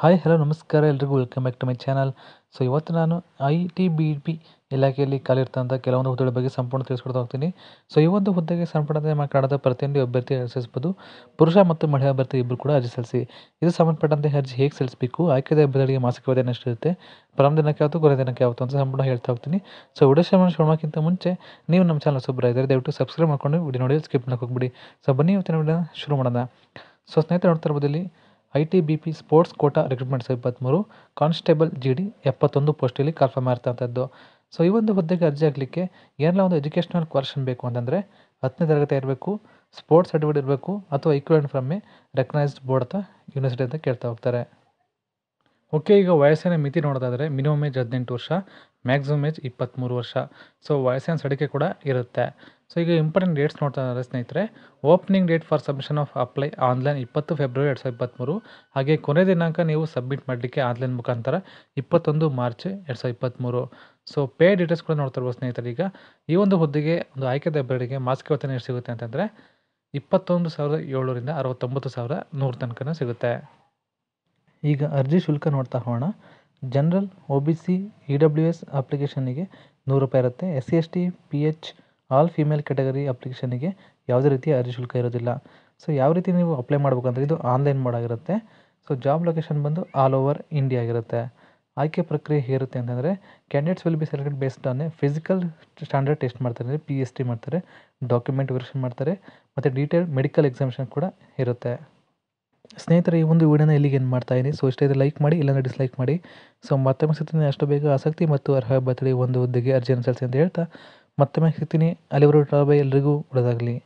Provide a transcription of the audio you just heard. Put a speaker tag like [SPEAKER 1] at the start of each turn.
[SPEAKER 1] hi hello ನಮಸ್ಕಾರ ಎಲ್ರಿಗೂ welcome back to my channel so ಇವತ್ತು ನಾನು ಐ ಟಿ ಬಿ ಪಿ ಇಲಾಖೆಯಲ್ಲಿ ಕಾಲಿರ್ತಂಥ ಕೆಲವೊಂದು ಹುದ್ದೆಗಳ ಬಗ್ಗೆ ಸಂಪೂರ್ಣ ತಿಳಿಸ್ಕೊಡ್ತಾ ಹೋಗ್ತೀನಿ ಸೊ ಈ ಒಂದು ಹುದ್ದೆಗೆ ಮಾ ಮಾತನಾಡದ ಪ್ರತಿಯೊಂದು ಅಭ್ಯರ್ಥಿ ಅರ್ಜಿ ಪುರುಷ ಮತ್ತು ಮಹಿಳಾ ಅಭ್ಯರ್ಥಿ ಇಬ್ಬರು ಕೂಡ ಅರ್ಜಿ ಸಲ್ಲಿಸಿ ಇದು ಸಂಬಂಧಪಟ್ಟಂತೆ ಅರ್ಜಿ ಹೇಗೆ ಸಲ್ಲಿಸಬೇಕು ಆಯ್ಕೆದ ಅಭ್ಯರ್ಥಿಗಳಿಗೆ ಮಾಸಿಕ ವೇತನ ಎಷ್ಟಿರುತ್ತೆ ಪ್ರಥಮ ದಿನಕ್ಕೆ ಯಾವುದು ಕೊನೆ ದಿನಕ್ಕೆ ಯಾವುದು ಅಂತ ಸಂಪೂರ್ಣ ಹೇಳ್ತಾ ಹೋಗ್ತೀನಿ ಸೊ ವಿಡಿಯೋ ಶೇರ್ ಮಾಡೋಕ್ಕಿಂತ ಮುಂಚೆ ನೀವು ನಮ್ಮ ಚಾನಲ್ ಸುಬ್ರ ಇದ್ದಾರೆ ದಯವಿಟ್ಟು ಸಬ್ಸ್ಕ್ರೈಬ್ ಮಾಡ್ಕೊಂಡು ವಿಡಿಯೋ ನೋಡಿ ಸ್ಕಿಪ್ ಮಾಡೋಕೆ ಸೊ ಬನ್ನಿ ಇವತ್ತಿನ ವಿಡಿಯೋ ಶುರು ಮಾಡೋಣ ಸೊ ಸ್ನೇಹಿತರು ನೋಡ್ತಾ ಬದಲಿ I T B P sports quota recruitment ಸಾವಿರದ ಇಪ್ಪತ್ತ್ಮೂರು ಕಾನ್ಸ್ಟೇಬಲ್ ಜಿ ಡಿ ಎಪ್ಪತ್ತೊಂದು ಪೋಸ್ಟಲ್ಲಿ ಕನ್ಫರ್ಮ್ ಇರ್ತದ್ದು ಸೊ ಈ ಒಂದು ಹುದ್ದೆಗೆ ಅರ್ಜಿ ಹಾಕಲಿಕ್ಕೆ ಏನೆಲ್ಲ ಒಂದು ಎಜುಕೇಷನಲ್ ಕ್ವಾಲಿಫಿಕೇಷನ್ ಬೇಕು ಅಂತಂದರೆ ಹತ್ತನೇ ತರಗತಿ ಇರಬೇಕು ಸ್ಪೋರ್ಟ್ಸ್ ಸರ್ಟಿಫಿಕೇಟ್ ಇರಬೇಕು ಅಥವಾ equivalent from a recognised board ಅಂತ ಯೂನಿವರ್ಸಿಟಿ ಅಂತ ಕೇಳ್ತಾ ಹೋಗ್ತಾರೆ ಓಕೆ ಈಗ ವಯಸ್ಸಿನ ಮಿತಿ ನೋಡೋದಾದರೆ ಮಿನಿಮಮ್ ಏಜ್ ಹದಿನೆಂಟು ವರ್ಷ ಮ್ಯಾಕ್ಸಿಮಮ್ ಏಜ್ ಇಪ್ಪತ್ತ್ಮೂರು ವರ್ಷ ಸೊ ವಯಸ್ಸಿನ ಸಡಿಕೆ ಕೂಡ ಇರುತ್ತೆ ಸೊ ಈಗ ಇಂಪಾರ್ಟೆಂಟ್ ಡೇಟ್ಸ್ ನೋಡ್ತಾ ಇದ್ದಾರೆ ಸ್ನೇಹಿತರೆ opening date for submission of apply online ಇಪ್ಪತ್ತು ಫೆಬ್ರವರಿ ಎರಡು ಸಾವಿರದ ಇಪ್ಪತ್ತ್ಮೂರು ಹಾಗೆ ಕೊನೆ ದಿನಾಂಕ ನೀವು ಸಬ್ಮಿಟ್ ಮಾಡಲಿಕ್ಕೆ ಆನ್ಲೈನ್ ಮುಖಾಂತರ ಇಪ್ಪತ್ತೊಂದು ಮಾರ್ಚ್ ಎರಡು ಸಾವಿರದ ಇಪ್ಪತ್ತ್ಮೂರು ಸೊ ಪೇ ಡೀಟೇಲ್ಸ್ ಕೂಡ ನೋಡ್ತಾ ಸ್ನೇಹಿತರೆ ಈಗ ಈ ಒಂದು ಹುದ್ದೆಗೆ ಒಂದು ಆಯ್ಕೆದ ಅಭ್ಯರ್ಥಿಗೆ ಮಾಸಿಕ ವೇತನ ಎಷ್ಟು ಸಿಗುತ್ತೆ ಅಂತಂದರೆ ಇಪ್ಪತ್ತೊಂದು ಸಾವಿರದ ಏಳ್ನೂರಿಂದ ಅರವತ್ತೊಂಬತ್ತು ಸಾವಿರ ನೂರು ತನಕನೂ ಸಿಗುತ್ತೆ ಈಗ ಅರ್ಜಿ ಶುಲ್ಕ ನೋಡ್ತಾ ಹೋಗೋಣ general O B C E W S ಅಪ್ಲಿಕೇಶನಿಗೆ ನೂರು ರೂಪಾಯಿ ಇರುತ್ತೆ S C S T P H all female category ಅಪ್ಲಿಕೇಶನಿಗೆ ಯಾವುದೇ ರೀತಿಯ ಅರ್ಜಿ ಶುಲ್ಕ ಇರೋದಿಲ್ಲ ಸೊ ಯಾವ ರೀತಿ ನೀವು ಅಪ್ಲೈ ಮಾಡಬೇಕಂದ್ರೆ ಇದು ಆನ್ಲೈನ್ ಮಾಡಾಗಿರುತ್ತೆ ಸೊ ಜಾಬ್ ಲೊಕೇಶನ್ ಬಂದು ಆಲ್ ಓವರ್ ಇಂಡಿಯಾ ಆಗಿರುತ್ತೆ ಆಯ್ಕೆ ಪ್ರಕ್ರಿಯೆ ಹೇರುತ್ತೆ ಅಂತಂದರೆ candidates will be selected based on physical standard test ಮಾಡ್ತಾರೆ ಪಿ ಎಸ್ ಟಿ ಮಾಡ್ತಾರೆ ಡಾಕ್ಯುಮೆಂಟ್ ವೆರಿಫೈ ಮಾಡ್ತಾರೆ ಮತ್ತು ಡೀಟೇಲ್ಡ್ ಮೆಡಿಕಲ್ ಎಕ್ಸಾಮಿಷನ್ ಕೂಡ ಇರುತ್ತೆ ಸ್ನೇಹಿತರೆ ಈ ಒಂದು ವಿಡಿಯೋನ ಇಲ್ಲಿಗೆ ಏನು ಮಾಡ್ತಾ ಇದ್ದೀನಿ ಸೊ ಇಷ್ಟ ಇದ್ರೆ ಲೈಕ್ ಮಾಡಿ ಇಲ್ಲಾಂದರೆ ಡಿಸ್ಲೈಕ್ ಮಾಡಿ ಸೊ ಮತ್ತೊಮ್ಮೆ ಸಿಗ್ತೀನಿ ಅಷ್ಟು ಬೇಗ ಆಸಕ್ತಿ ಮತ್ತು ಅರ್ಹ ಬರ್ತಡೇ ಒಂದು ಹುದ್ದೆಗೆ ಅರ್ಜಿಯನ್ನು ಸಲ್ಲಿಸಿ ಅಂತ ಹೇಳ್ತಾ ಮತ್ತೊಮ್ಮೆ ಸಿಗ್ತೀನಿ ಅಲ್ಲಿವರೆಗೂ ಬೈ ಎಲ್ಲರಿಗೂ ಒಳ್ಳೆಯದಾಗಲಿ